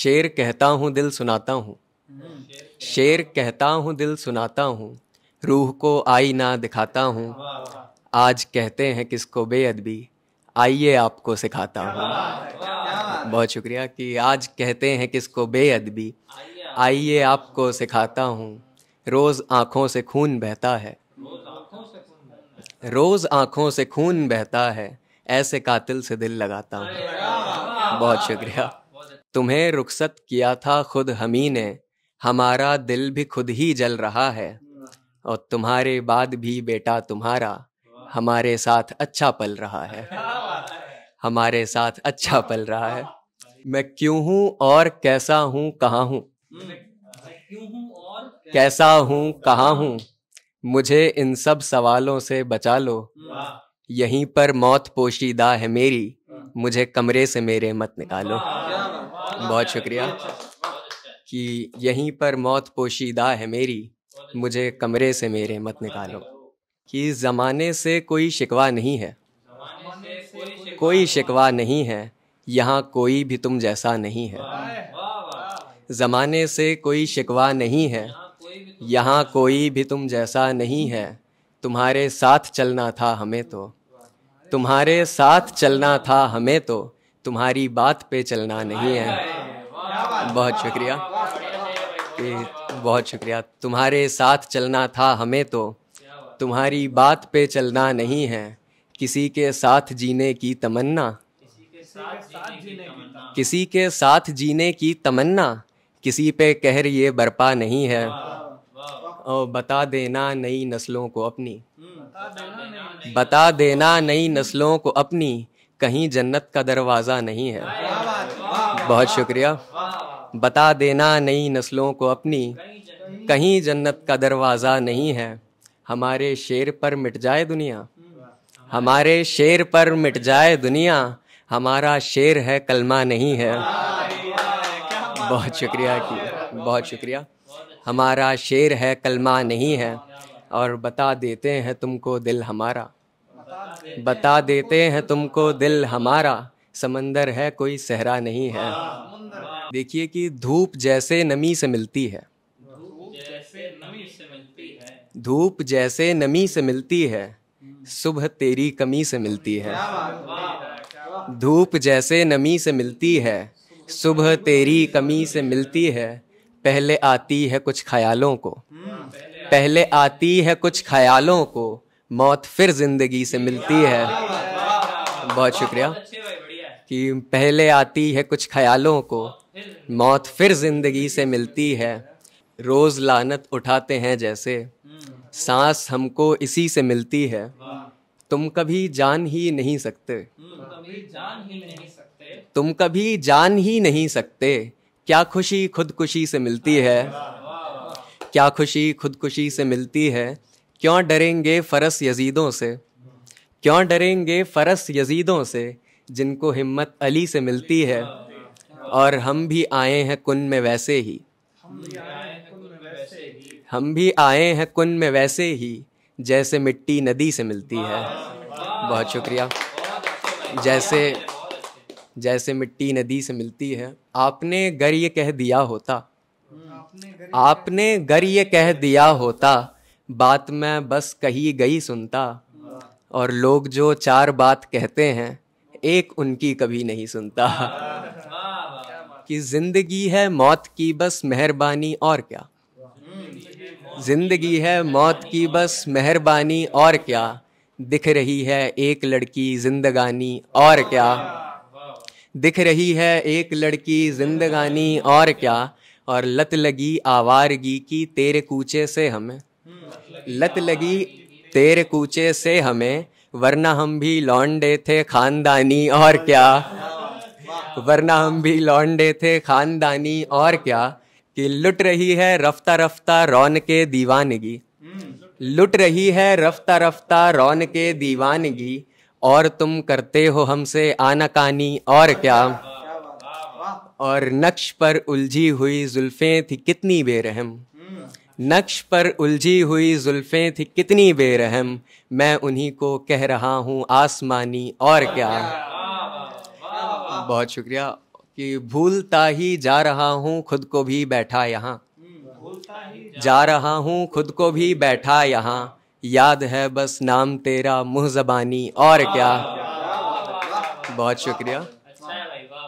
शेर कहता हूँ दिल सुनाता हूँ शेर कहता हूँ दिल सुनाता हूँ रूह को आई ना दिखाता हूँ आज कहते हैं किसको बेअदबी आइए आपको सिखाता हूँ बहुत शुक्रिया कि आज कहते हैं किसको बेअदबी आइए आपको सिखाता हूँ रोज़ आँखों से खून बहता है रोज़ आँखों से खून बहता है ऐसे कातिल से दिल लगाता हूँ बहुत शुक्रिया तुम्हें रुखसत किया था खुद हमी ने हमारा दिल भी खुद ही जल रहा है और तुम्हारे बाद भी बेटा तुम्हारा हमारे साथ अच्छा पल रहा है हमारे साथ अच्छा पल रहा है मैं क्यों हूँ और कैसा हूँ कहाँ हूँ कैसा हूँ कहाँ हूँ मुझे इन सब सवालों से बचा लो यहीं पर मौत पोशीदा है मेरी मुझे कमरे से मेरे मत निकालो बहुत शुक्रिया कि यहीं पर मौत पोशीदा है मेरी मुझे कमरे से मेरे मत निकालो कि ज़माने से कोई शिकवा नहीं है कोई शिकवा नहीं है यहाँ कोई भी तुम जैसा नहीं है ज़माने से कोई शिकवा नहीं है यहाँ कोई भी तुम जैसा नहीं है तुम्हारे साथ चलना था हमें तो तुम्हारे साथ चलना था हमें तो तुम्हारी बात पे चलना नहीं है बहुत शुक्रिया बहुत शुक्रिया तुम्हारे साथ चलना था हमें तो तुम्हारी बात पे चलना नहीं है किसी के साथ जीने की तमन्ना किसी के साथ जीने की तमन्ना किसी पे कहर ये बरपा नहीं है और बता देना नई नस्लों को अपनी बता देना नई नस्लों को अपनी कहीं जन्नत का दरवाज़ा नहीं है बहुत शुक्रिया बता देना नई नस्लों को अपनी कहीं जन्नत का दरवाज़ा नहीं है हमारे शेर पर मिट जाए दुनिया हमारे शेर पर मिट जाए दुनिया हमारा शेर है कलमा नहीं है बहुत शुक्रिया की बहुत शुक्रिया हमारा शेर है कलमा नहीं है और बता देते हैं तुमको दिल हमारा बता देते हैं तुमको दिल हमारा समंदर है कोई सहरा नहीं है देखिए कि धूप जैसे नमी से मिलती है धूप जैसे नमी से मिलती है सुबह तेरी कमी से मिलती है धूप जैसे नमी से मिलती है सुबह तेरी कमी से मिलती है पहले आती है कुछ ख्यालों को पहले आती है कुछ ख्यालों को मौत फिर जिंदगी से मिलती है बहुत शुक्रिया कि पहले आती है कुछ ख्यालों को मौत फिर जिंदगी से मिलती है रोज लानत उठाते हैं जैसे सांस हमको इसी से मिलती है तुम कभी जान ही नहीं सकते तुम कभी जान ही नहीं सकते क्या खुशी खुदकुशी से मिलती है क्या खुशी खुदकुशी से मिलती है क्यों डरेंगे फ़रस यजीदों से क्यों डरेंगे फ़रस यजीदों से जिनको हिम्मत अली से मिलती है और हम भी आए हैं कुन में वैसे ही हम भी आए हैं कुन में वैसे ही जैसे मिट्टी नदी से मिलती है बहुत शुक्रिया जैसे जैसे मिट्टी नदी से मिलती है आपने गर ये कह दिया होता आपने गर ये कह दिया होता बात मैं बस कही गई सुनता और लोग जो चार बात कहते हैं एक उनकी कभी नहीं सुनता कि जिंदगी है मौत की बस मेहरबानी और क्या जिंदगी है मौत की बस मेहरबानी और क्या दिख रही है एक लड़की जिंदगानी और क्या दिख रही है एक लड़की जिंदगानी और क्या और लत लगी आवारगी की तेरे कूचे से हमें लत लगी तेरे कूचे से हमें वरना हम भी लौंडे थे खानदानी और क्या वरना हम भी लौंडे थे खानदानी और क्या कि लुट रही है रफ्ता रफ्ता रौन के दीवानगी लुट रही है रफ्ता रफ्ता रौन के दीवानगी और तुम करते हो हमसे आनाकानी और क्या और नक्श पर उलझी हुई जुल्फ़ें थी कितनी बेरहम नक्श पर उलझी हुई जुल्फ़ें थी कितनी बेरहम मैं उन्हीं को कह रहा हूँ आसमानी और क्या बहुत शुक्रिया कि भूलता ही जा रहा हूँ खुद को भी बैठा यहाँ जा रहा हूँ खुद को भी बैठा यहाँ याद है बस नाम तेरा मुँह जबानी और क्या बहुत शुक्रिया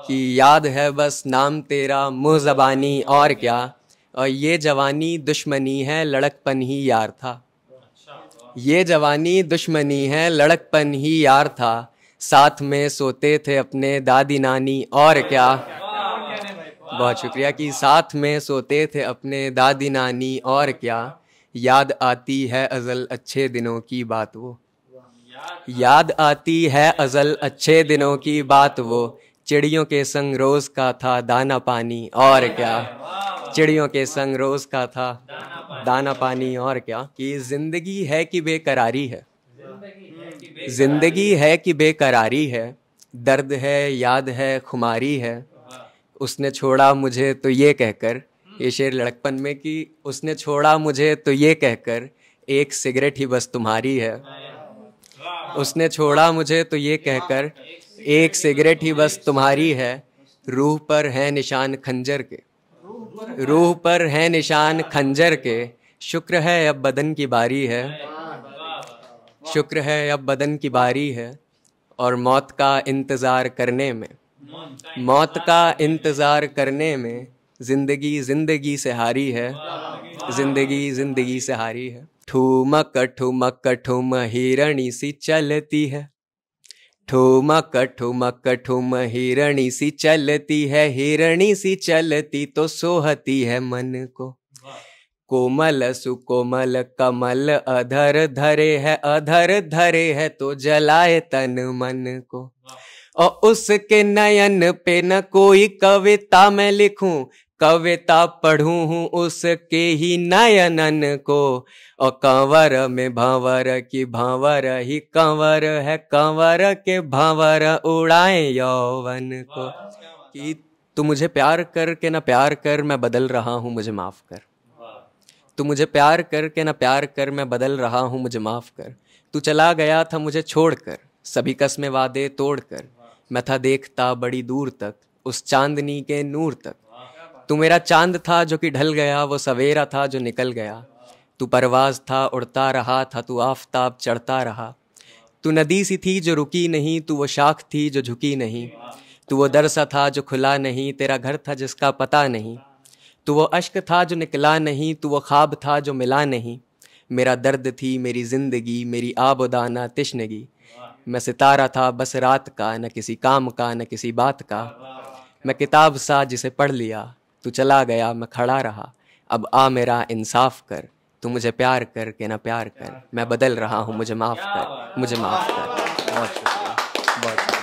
कि याद है बस नाम तेरा मुँह जबानी और क्या और ये जवानी दुश्मनी है लड़कपन ही यार था ये जवानी दुश्मनी है लड़कपन ही यार था साथ में सोते थे अपने दादी नानी और क्या बहुत शुक्रिया कि साथ में सोते थे अपने दादी नानी और क्या याद आती है अज़ल अच्छे दिनों की बात वो याद आती है अज़ल अच्छे दिनों की बात वो चिड़ियों के संग रोज़ का था दाना पानी और क्या चिड़ियों के संग रोज का था दाना पानी और क्या कि जिंदगी है कि बेकरारी है जिंदगी है कि बेकरारी है दर्द है याद है खुमारी है उसने छोड़ा मुझे तो ये कहकर ये शेर लड़कपन में कि उसने छोड़ा मुझे तो ये कहकर एक सिगरेट ही बस तुम्हारी है उसने छोड़ा मुझे तो ये कहकर एक सिगरेट ही बस तुम्हारी है रूह पर है निशान खंजर के रूह पर है निशान खंजर के शुक्र है अब बदन की बारी है शुक्र है अब बदन की बारी है और मौत का इंतज़ार करने में मौत का इंतज़ार करने में ज़िंदगी ज़िंदगी से हारी है ज़िंदगी ज़िंदगी से हारी है ठुमक ठुमक ठुम हिरणी सी चलती है ठुमक ठुमक ठुम हिरणी सी चलती है हिरणी सी चलती तो सोहती है मन को कोमल सुकोमल कमल अधर धरे है अधर धरे है तो जलाए तन मन को और उसके नयन पे न कोई कविता मैं लिखूं कविता पढ़ू हूँ उसके ही नयनन को और कंवर में भावर की भावर ही कंवर है कंवर के भावर उड़ाए यौवन को कि तू मुझे प्यार करके ना प्यार कर मैं बदल रहा हूँ मुझे माफ़ कर तू मुझे प्यार करके ना प्यार कर मैं बदल रहा हूँ मुझे माफ़ कर तू चला गया था मुझे छोड़कर सभी कस्में वादे तोड़कर मैं था देखता बड़ी दूर तक उस चांदनी के नूर तक तू मेरा चांद था जो कि ढल गया वो सवेरा था जो निकल गया तू परवाज था उड़ता रहा था तू आफताब चढ़ता रहा तू नदी सी थी जो रुकी नहीं तू वो शाख थी जो झुकी नहीं तू वो दरसा था जो खुला नहीं तेरा घर था जिसका पता नहीं तो वो अश्क था जो निकला नहीं तो वो ख्वाब था जो मिला नहीं मेरा दर्द थी मेरी ज़िंदगी मेरी आबदाना तिश्नगी मैं सितारा था बस रात का न किसी काम का न किसी बात का मैं किताब सा जिसे पढ़ लिया तू चला गया मैं खड़ा रहा अब आ मेरा इंसाफ कर तू मुझे प्यार कर के ना प्यार कर मैं बदल रहा हूँ मुझे माफ़ कर मुझे माफ़ कर बहुत शुक्रिया बहुत